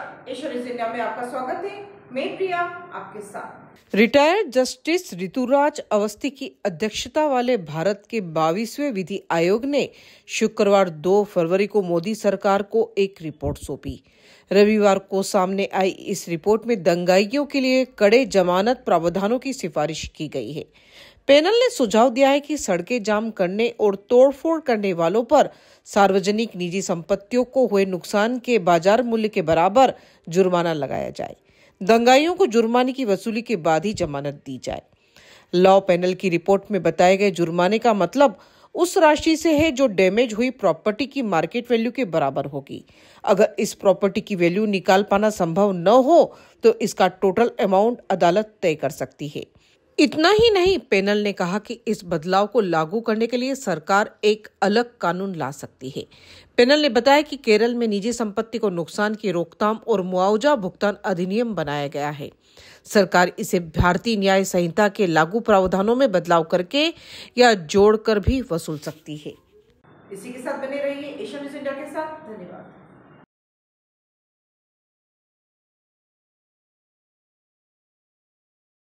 नमस्कार ईश्वर इंडिया में आपका स्वागत है मैं प्रिया आपके साथ रिटायर्ड जस्टिस ऋतुराज अवस्थी की अध्यक्षता वाले भारत के 22वें विधि आयोग ने शुक्रवार 2 फरवरी को मोदी सरकार को एक रिपोर्ट सौंपी रविवार को सामने आई इस रिपोर्ट में दंगाइयों के लिए कड़े जमानत प्रावधानों की सिफारिश की गई है पैनल ने सुझाव दिया है कि सड़कें जाम करने और तोड़फोड़ करने वालों पर सार्वजनिक निजी संपत्तियों को हुए नुकसान के बाजार मूल्य के बराबर जुर्माना लगाया जाए दंगाइयों को जुर्माने की वसूली के बाद ही जमानत दी जाए लॉ पैनल की रिपोर्ट में बताए गए जुर्माने का मतलब उस राशि से है जो डैमेज हुई प्रॉपर्टी की मार्केट वैल्यू के बराबर होगी अगर इस प्रॉपर्टी की वैल्यू निकाल पाना संभव न हो तो इसका टोटल अमाउंट अदालत तय कर सकती है इतना ही नहीं पैनल ने कहा कि इस बदलाव को लागू करने के लिए सरकार एक अलग कानून ला सकती है पैनल ने बताया कि केरल में निजी संपत्ति को नुकसान की रोकथाम और मुआवजा भुगतान अधिनियम बनाया गया है सरकार इसे भारतीय न्याय संहिता के लागू प्रावधानों में बदलाव करके या जोड़कर भी वसूल सकती है इसी के साथ बने रहिए एशिया न्यूज इंडिया के साथ धन्यवाद